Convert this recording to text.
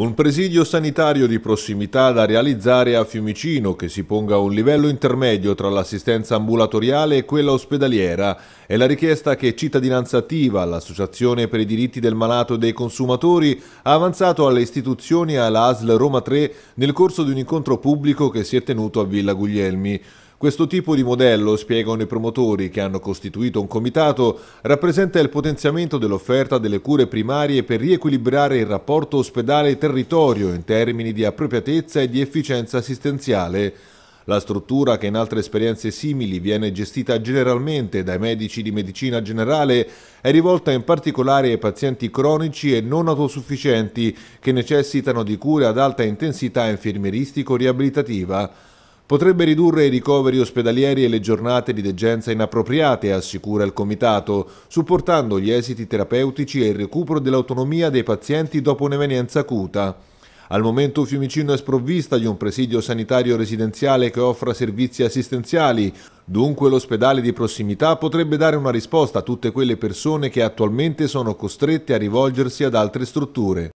Un presidio sanitario di prossimità da realizzare a Fiumicino che si ponga a un livello intermedio tra l'assistenza ambulatoriale e quella ospedaliera è la richiesta che Cittadinanza Attiva, l'Associazione per i diritti del malato e dei consumatori, ha avanzato alle istituzioni e alla ASL Roma 3 nel corso di un incontro pubblico che si è tenuto a Villa Guglielmi. Questo tipo di modello, spiegano i promotori che hanno costituito un comitato, rappresenta il potenziamento dell'offerta delle cure primarie per riequilibrare il rapporto ospedale-territorio in termini di appropriatezza e di efficienza assistenziale. La struttura, che in altre esperienze simili viene gestita generalmente dai medici di medicina generale, è rivolta in particolare ai pazienti cronici e non autosufficienti che necessitano di cure ad alta intensità infermieristico-riabilitativa potrebbe ridurre i ricoveri ospedalieri e le giornate di degenza inappropriate, assicura il Comitato, supportando gli esiti terapeutici e il recupero dell'autonomia dei pazienti dopo un'evenienza acuta. Al momento Fiumicino è sprovvista di un presidio sanitario residenziale che offra servizi assistenziali, dunque l'ospedale di prossimità potrebbe dare una risposta a tutte quelle persone che attualmente sono costrette a rivolgersi ad altre strutture.